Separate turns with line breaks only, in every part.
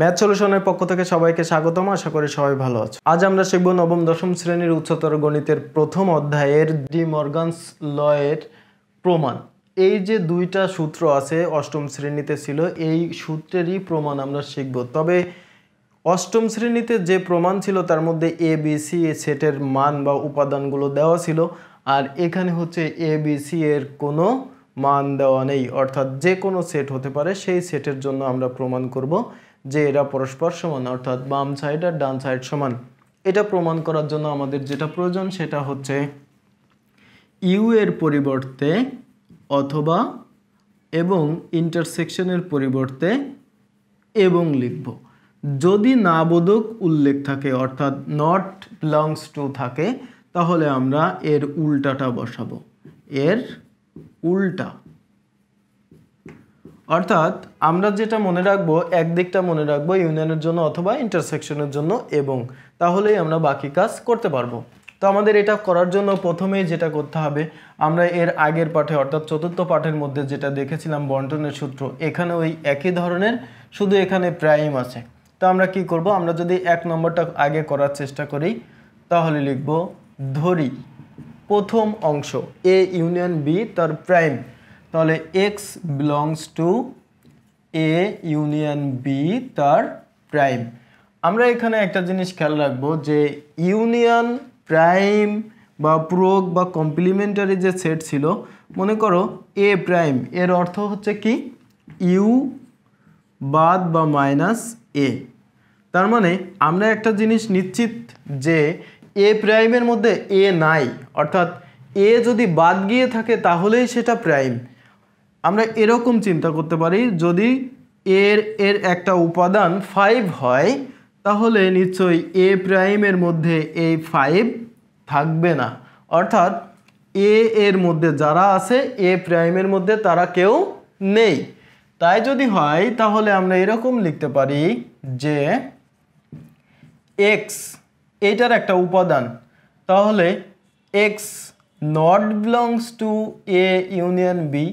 Math সলিউশনের পক্ষ থেকে সবাইকে স্বাগতম আশা করি সবাই ভালো আছো আজ আমরা শিখব নবম দশম শ্রেণীর উচ্চতর গণিতের প্রথম অধ্যায়ের ডি মর্গানস লয়ের প্রমাণ এই যে দুইটা সূত্র আছে অষ্টম শ্রেণীতে ছিল এই সূত্রেরই প্রমাণ আমরা শিখব তবে অষ্টম শ্রেণীতে যে প্রমাণ ছিল তার মধ্যে এ বি সি সেটের মান বা উপাদানগুলো দেওয়া ছিল আর এখানে হচ্ছে এ বি সি এর কোনো মান দেওয়া নেই অর্থাৎ যে কোনো সেট হতে পারে সেই সেটের জন্য আমরা প্রমাণ করব যে এরা পরস্পর সমান অর্থাৎ বাম সাইড আর ডান সাইড সমান এটা প্রমাণ করার জন্য আমাদের যেটা প্রয়োজন সেটা হচ্ছে ইউ এর পরিবর্তে অথবা এবং ইন্টারসেকশনের পরিবর্তে এবং লিখব যদি না বোধক উল্লেখ থাকে অর্থাৎ নট বিলংস টু থাকে তাহলে আমরা এর উল্টাটা বসাবো এর উল্টা অর্থাৎ আমরা যেটা মনে রাখবো একদিকটা মনে রাখবো ইউনিয়নের জন্য অথবা ইন্টারসেকশনের জন্য এবং তাহলেই আমরা বাকি কাজ করতে পারবো তো আমাদের এটা করার জন্য প্রথমেই যেটা করতে হবে আমরা এর আগের পাঠে অর্থাৎ চতুর্থ পাঠের মধ্যে যেটা দেখেছিলাম বন্টনের সূত্র এখানে ওই একই ধরনের শুধু এখানে প্রাইম আছে তো আমরা কি করব আমরা যদি এক নম্বরটা আগে করার চেষ্টা করি তাহলে লিখব ধরি প্রথম অংশ এ ইউনিয়ন বি তার প্রাইম তাহলে x belongs to A union B তার প্রাইম আমরা এখানে একটা জিনিস খেয়াল রাখবো যে ইউনিয়ন প্রাইম বা প্রোগ বা কমপ্লিমেন্টারি যে সেট ছিল মনে করো এ প্রাইম এর অর্থ হচ্ছে কি ইউ বাদ বা মাইনাস এ তার মানে আমরা একটা জিনিস নিশ্চিত যে এ প্রাইমের মধ্যে এ নাই অর্থাৎ এ যদি বাদ গিয়ে থাকে তাহলেই সেটা প্রাইম আমরা এরকম চিন্তা করতে পারি যদি এর এর একটা উপাদান ফাইভ হয় তাহলে নিশ্চয়ই এ প্রাইমের মধ্যে এই ফাইভ থাকবে না অর্থাৎ এ এর মধ্যে যারা আছে এ প্রাইমের মধ্যে তারা কেউ নেই তাই যদি হয় তাহলে আমরা এরকম লিখতে পারি যে এক্স এটার একটা উপাদান তাহলে x not belongs to A union B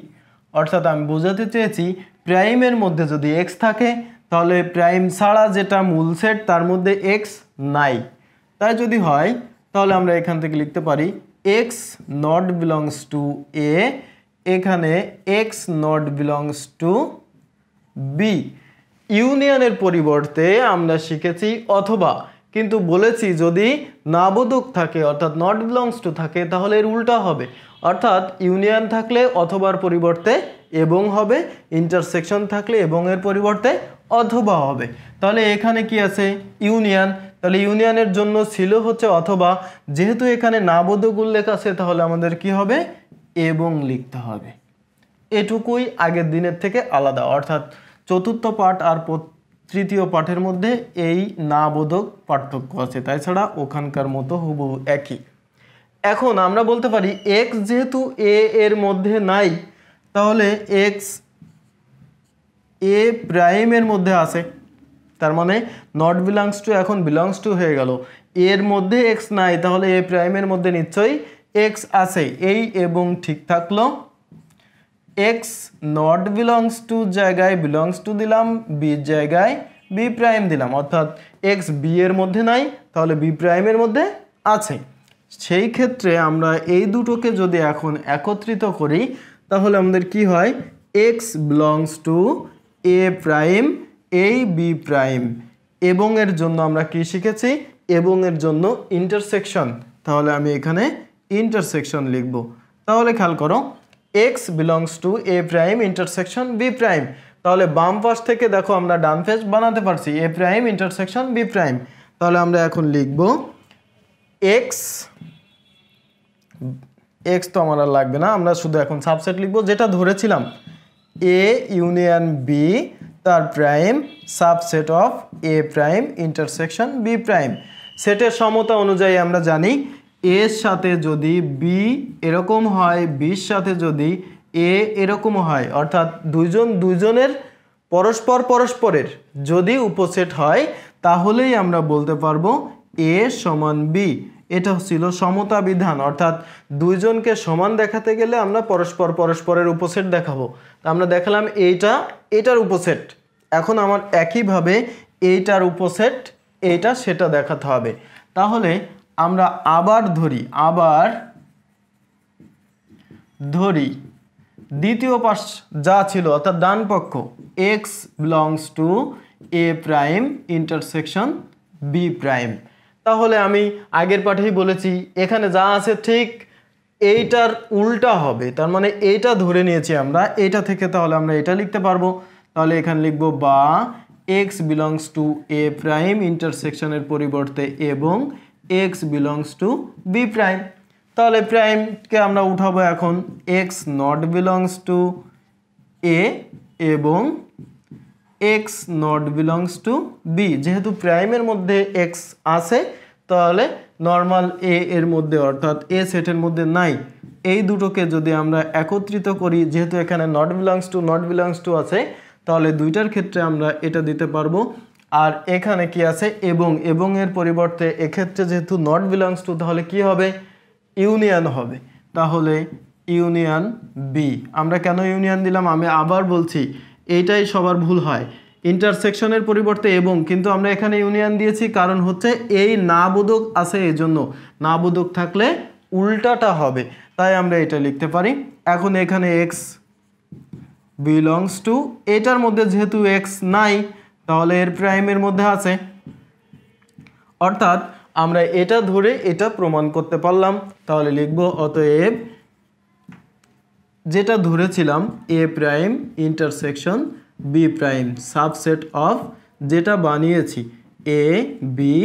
অর্থাৎ আমি বোঝাতে চেয়েছি প্রাইমের মধ্যে যদি এক্স থাকে তাহলে প্রাইম ছাড়া যেটা মূল সেট তার মধ্যে এক্স নাই তাই যদি হয় তাহলে আমরা এখান থেকে লিখতে পারি x not belongs to A এখানে x not belongs to B ইউনিয়নের পরিবর্তে আমরা শিখেছি অথবা কিন্তু বলেছি যদি নাবোধক থাকে অর্থাৎ নট বিলংস টু থাকে তাহলে এর উল্টা হবে অর্থাৎ ইউনিয়ন থাকলে অথবার পরিবর্তে এবং হবে ইন্টারসেকশন থাকলে এবং এর পরিবর্তে অথবা হবে তাহলে এখানে কি আছে ইউনিয়ন তাহলে ইউনিয়নের জন্য ছিল হচ্ছে অথবা যেহেতু এখানে নাবোধক উল্লেখ আছে তাহলে আমাদের কি হবে এবং লিখতে হবে এটুকুই আগের দিনের থেকে আলাদা অর্থাৎ চতুর্থ পাঠ আর তৃতীয় পাঠের মধ্যে এই নাবোধক পার্থক্য আছে তাছাড়া ওখানকার মতো হুবহু একই এখন আমরা বলতে পারি এক্স যেহেতু এ এর মধ্যে নাই তাহলে এক্স এ প্রাইমের মধ্যে আছে তার মানে নট বিলংস টু এখন বিলংস টু হয়ে গেল এর মধ্যে এক্স নাই তাহলে এ প্রাইমের মধ্যে নিশ্চয়ই এক্স আছে এই এবং ঠিক থাকলো এক্স নট বিলংস টু জায়গায় বিলংস টু দিলাম বি জায়গায় বি প্রাইম দিলাম অর্থাৎ এক্স বি এর মধ্যে নাই তাহলে বি প্রাইমের মধ্যে আছে সেই ক্ষেত্রে আমরা এই দুটোকে যদি এখন একত্রিত করি তাহলে আমাদের কি হয় x belongs to A prime A B prime এবং এর জন্য আমরা কি শিখেছি এবং এর জন্য ইন্টারসেকশন তাহলে আমি এখানে ইন্টারসেকশন লিখব তাহলে খেয়াল করো x belongs to A prime intersection B prime তাহলে বাম পাশ থেকে দেখো আমরা ডান ফেস বানাতে পারছি A prime intersection B prime তাহলে আমরা এখন লিখব এক্স এক্স তো আমার আর লাগবে না আমরা শুধু এখন সাবসেট লিখব যেটা ধরেছিলাম এ ইউনিয়ন বি তার prime subset of A prime intersection B prime সেটের সমতা অনুযায়ী আমরা জানি এর সাথে যদি বি এরকম হয় বির সাথে যদি এ এরকম হয় অর্থাৎ দুজন দুজনের পরস্পর পরস্পরের যদি উপসেট হয় তাহলেই আমরা বলতে পারবো এ সমান বি এটা ছিল সমতা বিধান অর্থাৎ দুইজনকে সমান দেখাতে গেলে আমরা পরস্পর পরস্পরের উপসেট দেখাবো আমরা দেখালাম এইটা এটার উপসেট এখন আমার একইভাবে এইটার উপসেট এইটা সেটা দেখাতে হবে তাহলে আমরা আবার ধরি আবার ধরি দ্বিতীয় পাশ যা ছিল অর্থাৎ ডান পক্ষ x belongs to A prime intersection B prime তাহলে আমি আগের পাঠেই বলেছি এখানে যা আছে ঠিক এইটার উল্টা হবে তার মানে এইটা ধরে নিয়েছি আমরা এটা থেকে তাহলে আমরা এটা লিখতে পারবো তাহলে এখানে লিখব বা x belongs to A prime ইন্টারসেকশনের পরিবর্তে এবং x belongs to B prime তাহলে প্রাইমকে আমরা উঠাবো এখন x not belongs to A এবং x not belongs to B যেহেতু প্রাইমের মধ্যে এক্স আছে তাহলে নর্মাল এ এর মধ্যে অর্থাৎ এ সেটের মধ্যে নাই এই দুটোকে যদি আমরা একত্রিত করি যেহেতু এখানে not belongs to not belongs to আছে তাহলে দুইটার ক্ষেত্রে আমরা এটা দিতে পারবো আর এখানে কি আছে এবং এবং এর পরিবর্তে এক্ষেত্রে যেহেতু নট বিলংস টু তাহলে কি হবে ইউনিয়ন হবে তাহলে ইউনিয়ন বি আমরা কেন ইউনিয়ন দিলাম আমি আবার বলছি এইটাই সবার ভুল হয় ইন্টারসেকশনের পরিবর্তে এবং কিন্তু আমরা এখানে ইউনিয়ন দিয়েছি কারণ হচ্ছে এই না বোধক আছে জন্য না বোধক থাকলে উল্টাটা হবে তাই আমরা এটা লিখতে পারি এখন এখানে এক্স বিলংস টু এটার মধ্যে যেহেতু এক্স নাই তাহলে এর প্রাইমের মধ্যে আছে অর্থাৎ আমরা এটা ধরে এটা প্রমাণ করতে পারলাম তাহলে লিখব অতএব যেটা ধরেছিলাম A prime intersection B prime subset of যেটা বানিয়েছি এ বি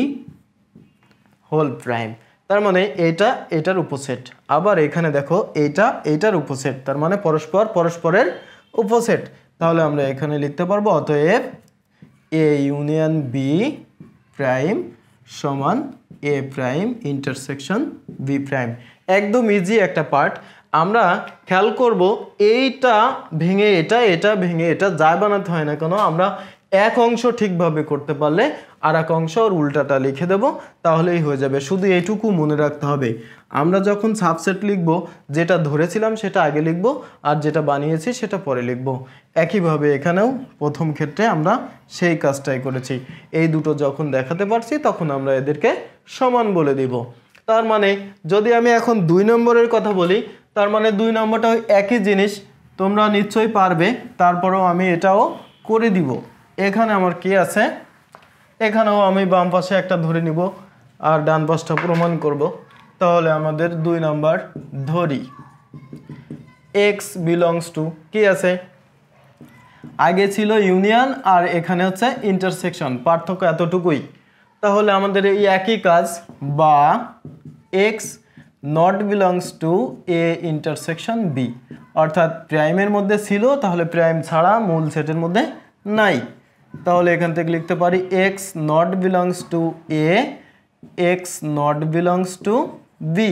হোল প্রাইম তার মানে এটা এটার উপসেট আবার এখানে দেখো এটা এটার উপসেট তার মানে পরস্পর পরস্পরের উপসেট তাহলে আমরা এখানে লিখতে পারবো অতএব এ यूनियन বি প্রাইম সমান A prime intersection B prime একদম ইজি একটা পার্ট আমরা খেয়াল করব এইটা ভেঙে এটা এটা ভেঙে এটা যা বানাতে হয় না কেন আমরা এক অংশ ঠিকভাবে করতে পারলে আর এক অংশ ওর উল্টাটা লিখে দেব তাহলেই হয়ে যাবে শুধু এইটুকু মনে রাখতে হবে আমরা যখন সাবসেট লিখব যেটা ধরেছিলাম সেটা আগে লিখব আর যেটা বানিয়েছি সেটা পরে লিখব একইভাবে এখানেও প্রথম ক্ষেত্রে আমরা সেই কাজটাই করেছি এই দুটো যখন দেখাতে পারছি তখন আমরা এদেরকে সমান বলে দিব তার মানে যদি আমি এখন দুই নম্বরের কথা বলি তার মানে দুই নম্বরটা একই জিনিস তোমরা নিশ্চয়ই পারবে তারপরেও আমি এটাও করে দিব এখানে আমার কি আছে এখানেও আমি বাম পাশে একটা ধরে নিব আর ডান পাশটা প্রমাণ করব তাহলে আমাদের দুই নাম্বার ধরি এক্স বিলংস টু কি আছে আগে ছিল ইউনিয়ন আর এখানে হচ্ছে ইন্টারসেকশন পার্থক্য এতটুকুই তাহলে আমাদের এই একই কাজ বা x not belongs to A intersection B অর্থাৎ প্রাইমের মধ্যে ছিল তাহলে প্রাইম ছাড়া মূল সেটের মধ্যে নাই তাহলে এখান থেকে লিখতে পারি x not belongs to A x not belongs to B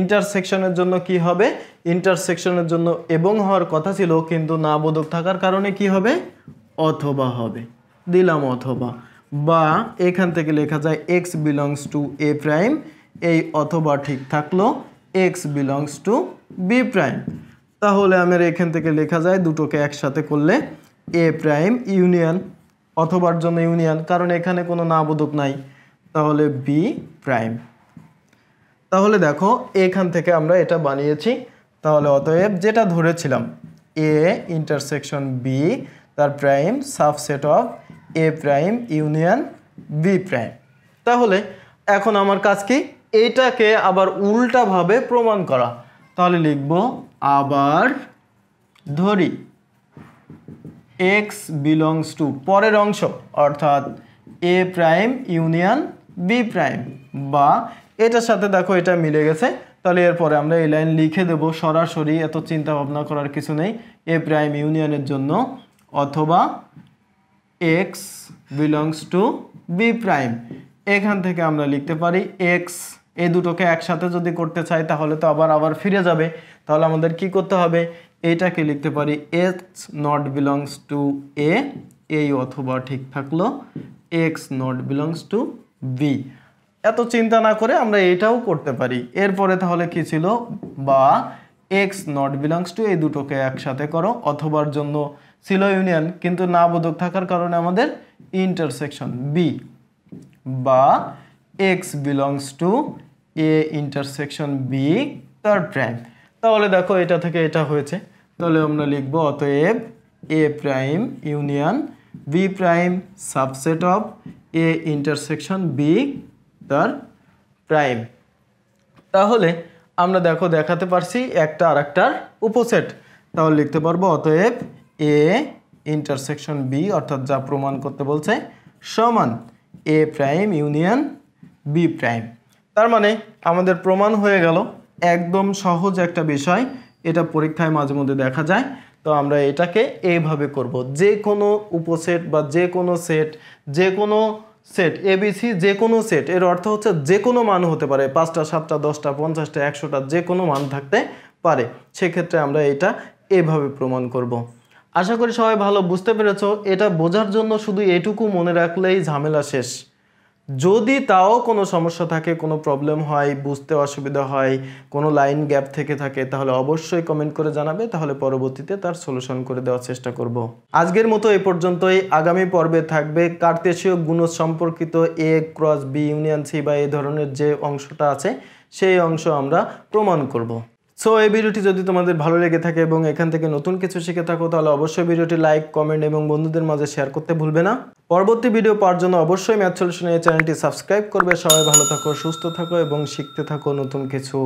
ইন্টারসেকশনের জন্য কি হবে ইন্টারসেকশনের জন্য এবং হওয়ার কথা ছিল কিন্তু না বোধক থাকার কারণে কি হবে অথবা হবে দিলাম অথবা বা এখান থেকে লেখা যায় x belongs to A prime এই অথবা ঠিক থাকলো x belongs to B prime তাহলে আমার এখান থেকে লেখা যায় দুটোকে একসাথে করলে এ প্রাইম ইউনিয়ন অথবার জন্য ইউনিয়ন কারণ এখানে কোনো নাবোধক নাই তাহলে বি প্রাইম তাহলে দেখো এখান থেকে আমরা এটা বানিয়েছি তাহলে অতএব যেটা ধরেছিলাম এ ইন্টারসেকশন বি তার prime subset of A prime union B prime তাহলে এখন আমার কাজ কি এটাকে আবার উল্টাভাবে প্রমাণ করা তাহলে লিখব আবার ধরি এক্স বিলংস টু পরের অংশ অর্থাৎ A prime union B prime বা এটার সাথে দেখো এটা মিলে গেছে তাহলে এরপরে আমরা এই লাইন লিখে দেব সরাসরি এত চিন্তা ভাবনা করার কিছু নেই এ প্রাইম ইউনিয়নের জন্য অথবা x belongs to B prime এখান থেকে আমরা লিখতে পারি এক্স এই দুটোকে একসাথে যদি করতে চাই তাহলে তো আবার আবার ফিরে যাবে তাহলে আমাদের কি করতে হবে এটাকে লিখতে পারি x not belongs to A এই অথবা ঠিক থাকলো x not belongs to B এত চিন্তা না করে আমরা এটাও করতে পারি এরপরে তাহলে কি ছিল বা এক্স নট বিলংস টু এই দুটোকে একসাথে করো অথবার জন্য ছিল ইউনিয়ন কিন্তু না বোধক থাকার কারণে আমাদের ইন্টারসেকশন বি বা x belongs to A intersection B তার ট্র্যাঙ্ক তাহলে দেখো এটা থেকে এটা হয়েছে তাহলে আমরা লিখব অতএব A prime union B prime subset of A intersection B তার প্রাইম তাহলে আমরা দেখো দেখাতে পারছি একটা আর একটার উপসেট তাহলে লিখতে পারবো অতএব এ ইন্টারসেকশন বি অর্থাৎ যা প্রমাণ করতে বলছে সমান A prime union B prime তার মানে আমাদের প্রমাণ হয়ে গেল একদম সহজ একটা বিষয় এটা পরীক্ষায় মাঝে মধ্যে দেখা যায় তো আমরা এটাকে এইভাবে করব যে কোনো উপসেট বা যে কোনো সেট যে কোনো সেট এবিসি যে কোনো সেট এর অর্থ হচ্ছে যে কোনো মান হতে পারে পাঁচটা সাতটা দশটা পঞ্চাশটা একশোটা যে কোনো মান থাকতে পারে সেক্ষেত্রে আমরা এটা এভাবে প্রমাণ করব। আশা করি সবাই ভালো বুঝতে পেরেছ এটা বোঝার জন্য শুধু এটুকু মনে রাখলেই ঝামেলা শেষ যদি তাও কোনো সমস্যা থাকে কোনো প্রবলেম হয় বুঝতে অসুবিধা হয় কোনো লাইন গ্যাপ থেকে থাকে তাহলে অবশ্যই কমেন্ট করে জানাবে তাহলে পরবর্তীতে তার সলিউশন করে দেওয়ার চেষ্টা করব। আজকের মতো এ পর্যন্তই আগামী পর্বে থাকবে কার্তেশীয় গুণ সম্পর্কিত A cross B union C বা এই ধরনের যে অংশটা আছে সেই অংশ আমরা প্রমাণ করব। সো এই ভিডিওটি যদি তোমাদের ভালো লেগে থাকে এবং এখান থেকে নতুন কিছু শিখে থাকো তাহলে অবশ্যই ভিডিওটি লাইক কমেন্ট এবং বন্ধুদের মাঝে শেয়ার করতে ভুলবে না পরবর্তী ভিডিও পাওয়ার জন্য অবশ্যই ম্যাথ সলিউশন এই চ্যানেলটি সাবস্ক্রাইব করবে সবাই ভালো থাকো সুস্থ থাকো এবং শিখতে থাকো নতুন কিছু